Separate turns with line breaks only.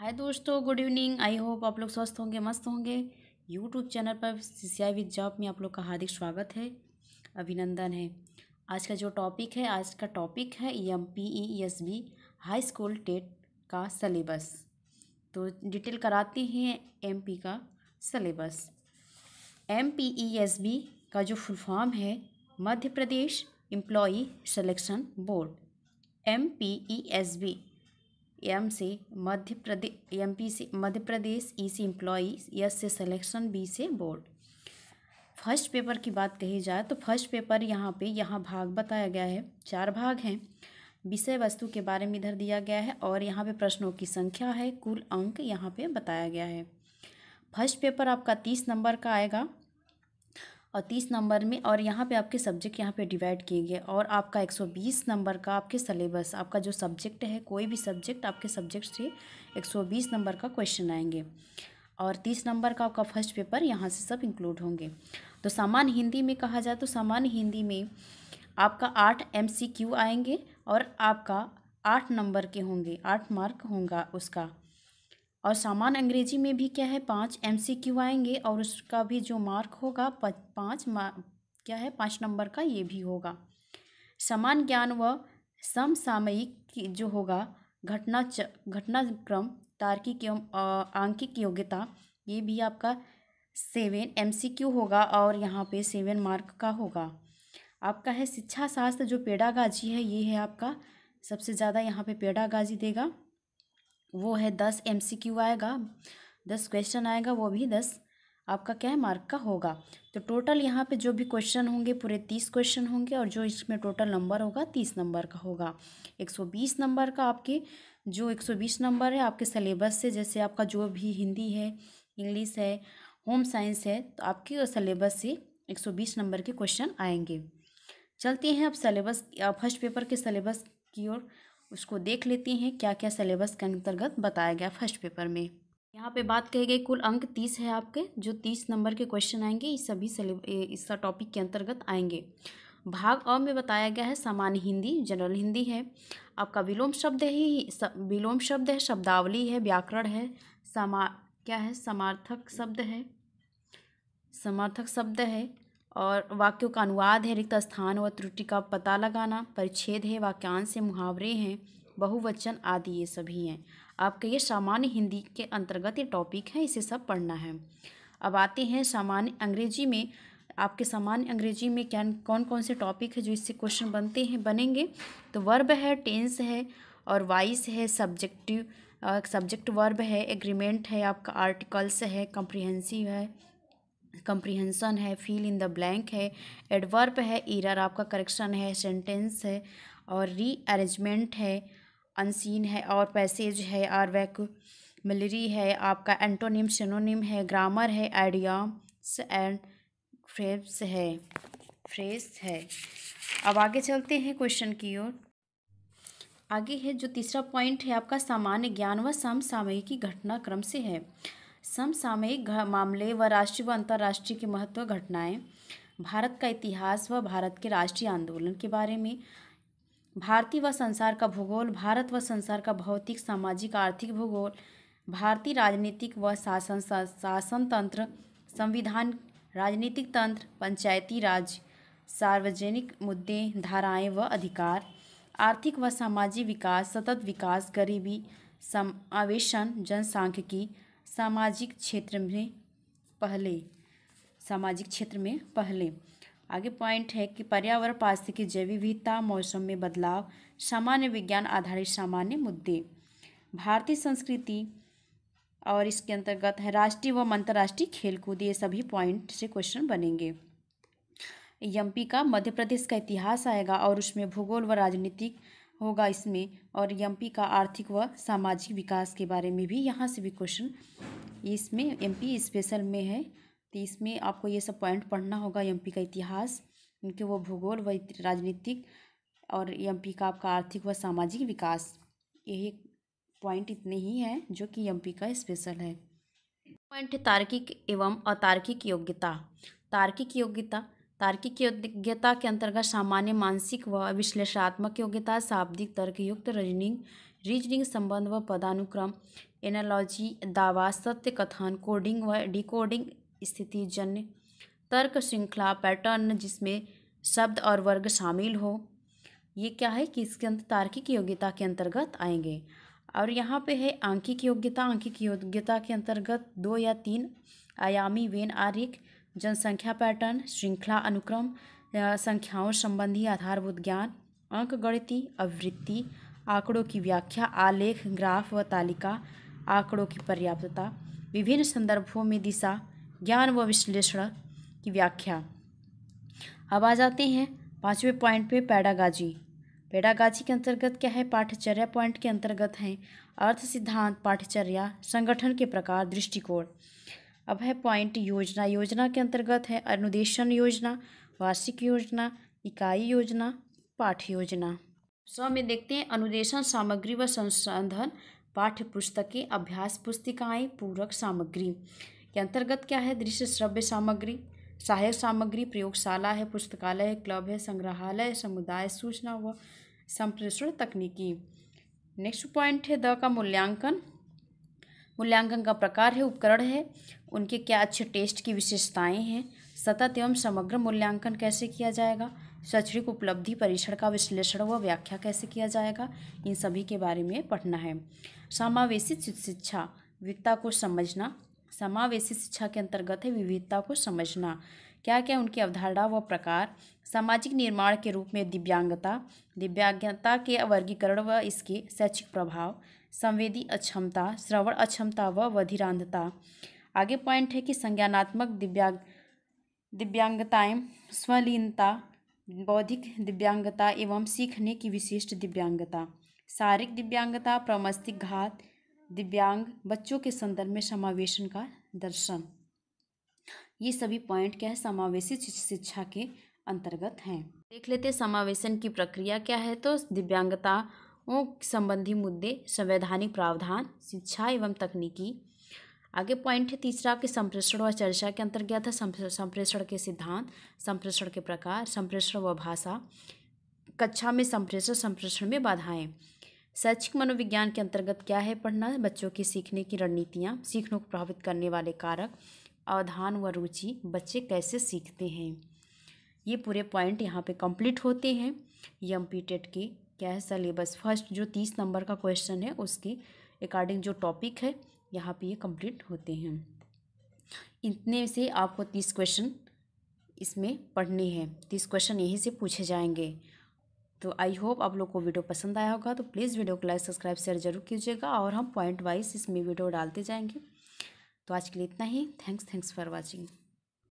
हाय दोस्तों good evening I hope आप लोग स्वस्थ होंगे मस्त होंगे यूट्यूब चैनल पर सी सी आई विद जॉब में आप लोग का हार्दिक स्वागत है अभिनंदन है आज का जो टॉपिक है आज का टॉपिक है E M P E S B high school TET का सलेबस तो डिटेल कराते हैं एम पी का syllabus M P E S B का जो फुल फॉर्म है Madhya Pradesh employees selection board M P E S B M से Madhya Pradesh M P C Madhya Pradesh E C employees S से सिलेक्शन बी से बोर्ड फर्स्ट पेपर की बात कही जाए तो फर्स्ट पेपर यहाँ पे यहाँ भाग बताया गया है चार भाग हैं विषय वस्तु के बारे में इधर दिया गया है और यहाँ पे प्रश्नों की संख्या है कुल अंक यहाँ पे बताया गया है फर्स्ट पेपर आपका तीस नंबर का आएगा और तीस नंबर में और यहाँ पे आपके सब्जेक्ट यहाँ पे डिवाइड किए गए और आपका एक सौ बीस नंबर का आपके सलेबस आपका जो सब्जेक्ट है कोई भी सब्जेक्ट आपके सब्जेक्ट से एक सौ बीस नंबर का क्वेश्चन आएंगे और तीस नंबर का आपका फर्स्ट पेपर यहाँ से सब इंक्लूड होंगे तो सामान्य हिंदी में कहा जाए तो सामान्य हिंदी में आपका आठ एम सी क्यू आएंगे और आपका आठ नंबर के होंगे आठ मार्क होंगे उसका और सामान्य अंग्रेजी में भी क्या है पाँच एम सी क्यू आएंगे और उसका भी जो मार्क होगा पाँच क्या है पाँच नंबर का ये भी होगा समान ज्ञान व समसामयिक जो होगा घटना च घटनाक्रम तार्किक एवं आंकिक योग्यता ये भी आपका सेवन एम सी क्यू होगा और यहाँ पे सेवन मार्क का होगा आपका है शिक्षा शास्त्र जो पेडागाजी है ये है आपका सबसे ज़्यादा यहाँ पे पेडागाजी देगा वो है दस एम सी क्यू आएगा दस क्वेश्चन आएगा वो भी दस आपका क्या है मार्क का होगा तो टोटल यहाँ पे जो भी क्वेश्चन होंगे पूरे तीस क्वेश्चन होंगे और जो इसमें टोटल नंबर होगा तीस नंबर का होगा एक सौ बीस नंबर का आपके जो एक सौ बीस नंबर है आपके सलेबस से जैसे आपका जो भी हिंदी है इंग्लिश है होम साइंस है तो आपके सलेबस से एक सौ बीस नंबर के क्वेश्चन आएंगे चलते हैं अब सलेबस फर्स्ट पेपर के सलेबस की ओर उसको देख लेते हैं क्या क्या सिलेबस के अंतर्गत बताया गया फर्स्ट पेपर में यहाँ पे बात कही गई कुल अंक तीस है आपके जो तीस नंबर के क्वेश्चन आएंगे इस सभी इस टॉपिक के अंतर्गत आएंगे भाग अ में बताया गया है सामान्य हिंदी जनरल हिंदी है आपका विलोम शब्द ही विलोम शब्द है शब्दावली है व्याकरण है समा क्या है समार्थक शब्द है समर्थक शब्द है और वाक्यों का अनुवाद है रिक्त स्थान व त्रुटि का पता लगाना परिच्छेद है वाक्यांश से मुहावरे हैं बहुवचन आदि ये सभी हैं आपके ये सामान्य हिंदी के अंतर्गत ये टॉपिक है इसे सब पढ़ना है अब आते हैं सामान्य अंग्रेजी में आपके सामान्य अंग्रेजी में क्या कौन कौन से टॉपिक है जो इससे क्वेश्चन बनते हैं बनेंगे तो वर्ब है टेंस है और वाइस है सब्जेक्टिव सब्जेक्ट वर्ब है एग्रीमेंट है आपका आर्टिकल्स है कम्प्रिहेंसिव है कंप्रीहेंसन है फील इन द ब्लैंक है एडवर्प है इरर आपका करेक्शन है सेंटेंस है और रीअरेंजमेंट है अनसीन है और पैसेज है आर वैक मिलरी है आपका एंटोनिम सिनोनिम है ग्रामर है आइडियाम्स एंड फ्रेब्स है फ्रेस है अब आगे चलते हैं क्वेश्चन की ओर आगे है जो तीसरा पॉइंट है आपका सामान्य ज्ञान व समसामयिकी घटनाक्रम से है समसामयिक मामले व राष्ट्रीय व अंतर्राष्ट्रीय की महत्व घटनाएं भारत का इतिहास व भारत के राष्ट्रीय आंदोलन के बारे में भारतीय व संसार का भूगोल भारत व संसार का भौतिक सामाजिक आर्थिक भूगोल भारतीय राजनीतिक व शासन शासन तंत्र संविधान राजनीतिक तंत्र पंचायती राज सार्वजनिक मुद्दे धाराएं व अधिकार आर्थिक व सामाजिक विकास सतत विकास गरीबी समावेशन जनसांख्यिकी सामाजिक क्षेत्र में पहले सामाजिक क्षेत्र में पहले आगे पॉइंट है कि पर्यावरण पारिस्थितिक की जैव विविधता मौसम में बदलाव सामान्य विज्ञान आधारित सामान्य मुद्दे भारतीय संस्कृति और इसके अंतर्गत है राष्ट्रीय व अंतर्राष्ट्रीय खेलकूद ये सभी पॉइंट से क्वेश्चन बनेंगे एम का मध्य प्रदेश का इतिहास आएगा और उसमें भूगोल व राजनीतिक होगा इसमें और एमपी का आर्थिक व सामाजिक विकास के बारे में भी यहाँ से भी क्वेश्चन इसमें एमपी स्पेशल में है तो इसमें आपको ये सब पॉइंट पढ़ना होगा एमपी का इतिहास उनके वो भूगोल व राजनीतिक और एमपी का आपका आर्थिक व सामाजिक विकास यही पॉइंट इतने ही हैं जो कि एम का स्पेशल है पॉइंट है तार्किक एवं अतार्किक योग्यता तार्किक योग्यता तार्किक योग्यता के अंतर्गत सामान्य मानसिक व विश्लेषणात्मक योग्यता शाब्दिक तर्कयुक्त रीजनिंग रीजनिंग संबंध व पदानुक्रम एनालॉजी दावा सत्य कथन कोडिंग व डिकोडिंग जन्य तर्क श्रृंखला पैटर्न जिसमें शब्द और वर्ग शामिल हो ये क्या है कि इसके अंत तार्किक योग्यता के अंतर्गत आएंगे और यहाँ पे है आंकिक योग्यता आंकिक योग्यता के अंतर्गत दो या तीन आयामी वेन आर्क जनसंख्या पैटर्न श्रृंखला अनुक्रम संख्याओं संबंधी आधारभूत ज्ञान अंक गणिती आवृत्ति आंकड़ों की व्याख्या आलेख ग्राफ व तालिका आंकड़ों की पर्याप्तता विभिन्न संदर्भों में दिशा ज्ञान व विश्लेषण की व्याख्या अब आ जाते हैं पाँचवें पॉइंट पे पैडागाजी पैडागाजी के अंतर्गत क्या है पाठचर्या पॉइंट के अंतर्गत हैं अर्थ सिद्धांत पाठचर्या संगठन के प्रकार दृष्टिकोण अब है पॉइंट योजना योजना के अंतर्गत है अनुदेशन योजना वार्षिक योजना इकाई योजना पाठ्य योजना सौ में देखते हैं अनुदेशन सामग्री व संसाधन पाठ्य पुस्तकें अभ्यास पुस्तिकाएं पूरक सामग्री के अंतर्गत क्या है दृश्य श्रव्य सामग्री सहायक सामग्री प्रयोगशाला है पुस्तकालय है क्लब है संग्रहालय समुदाय सूचना व संप्रेषण तकनीकी नेक्स्ट पॉइंट है द का मूल्यांकन मूल्यांकन का प्रकार है उपकरण है उनके क्या अच्छे टेस्ट की विशेषताएं हैं सतत एवं समग्र मूल्यांकन कैसे किया जाएगा शैक्षणिक उपलब्धि परीक्षण का विश्लेषण व व्याख्या कैसे किया जाएगा इन सभी के बारे में पढ़ना है समावेशित शिक्षा विविधता को समझना समावेशित शिक्षा के अंतर्गत है विविधता को समझना क्या क्या उनकी अवधारणा व प्रकार सामाजिक निर्माण के रूप में दिव्यांगता दिव्यांगता के वर्गीकरण व इसके शैक्षिक प्रभाव संवेदी अक्षमता श्रवण अक्षमता व वधिरांधता आगे पॉइंट है कि संज्ञानात्मक दिव्यांग दिव्यांगताएं स्वलीनता बौद्धिक दिव्यांगता एवं सीखने की विशिष्ट दिव्यांगता शारीरिक दिव्यांगता प्रमस्तिक घात दिव्यांग बच्चों के संदर्भ में समावेशन का दर्शन ये सभी पॉइंट क्या है समावेशित शिक्षा के अंतर्गत हैं देख लेते समावेशन की प्रक्रिया क्या है तो दिव्यांगताओं संबंधी मुद्दे संवैधानिक प्रावधान शिक्षा एवं तकनीकी आगे पॉइंट है तीसरा कि संप्रेषण व चर्चा के अंतर्गत है संप्रेषण के सिद्धांत संप्रेषण के प्रकार संप्रेषण व भाषा कक्षा में संप्रेषण संप्रेषण में बाधाएं शैक्षिक मनोविज्ञान के अंतर्गत क्या है पढ़ना बच्चों की सीखने की रणनीतियाँ सीखने को प्रभावित करने वाले कारक अवधान व रुचि बच्चे कैसे सीखते हैं ये पूरे पॉइंट यहाँ पे कंप्लीट होते हैं यम पी टेट के क्या है सिलेबस फर्स्ट जो तीस नंबर का क्वेश्चन है उसके अकॉर्डिंग जो टॉपिक है यहाँ पे ये कंप्लीट होते हैं इतने से आपको तीस क्वेश्चन इसमें पढ़ने हैं तीस क्वेश्चन यहीं से पूछे जाएंगे तो आई होप आप लोग को वीडियो पसंद आया होगा तो प्लीज़ वीडियो को लाइक सब्सक्राइब शेयर जरूर कीजिएगा और हम पॉइंट वाइज इसमें वीडियो डालते जाएंगे तो आज के लिए इतना ही थैंक्स थैंक्स फॉर वॉचिंग